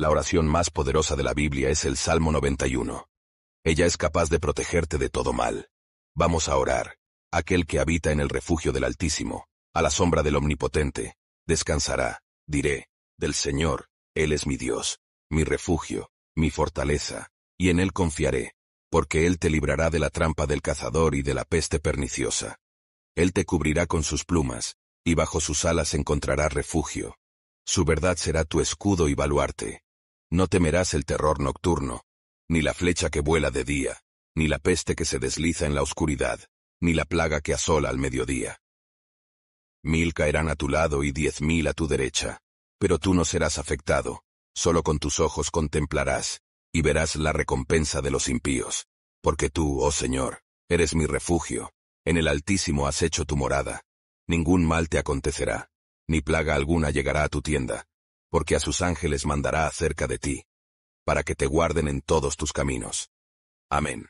La oración más poderosa de la Biblia es el Salmo 91. Ella es capaz de protegerte de todo mal. Vamos a orar. Aquel que habita en el refugio del Altísimo, a la sombra del Omnipotente, descansará, diré, del Señor, Él es mi Dios, mi refugio, mi fortaleza, y en Él confiaré, porque Él te librará de la trampa del cazador y de la peste perniciosa. Él te cubrirá con sus plumas, y bajo sus alas encontrará refugio. Su verdad será tu escudo y baluarte. No temerás el terror nocturno, ni la flecha que vuela de día, ni la peste que se desliza en la oscuridad, ni la plaga que asola al mediodía. Mil caerán a tu lado y diez mil a tu derecha, pero tú no serás afectado, solo con tus ojos contemplarás, y verás la recompensa de los impíos, porque tú, oh Señor, eres mi refugio, en el Altísimo has hecho tu morada, ningún mal te acontecerá, ni plaga alguna llegará a tu tienda, porque a sus ángeles mandará acerca de ti, para que te guarden en todos tus caminos. Amén.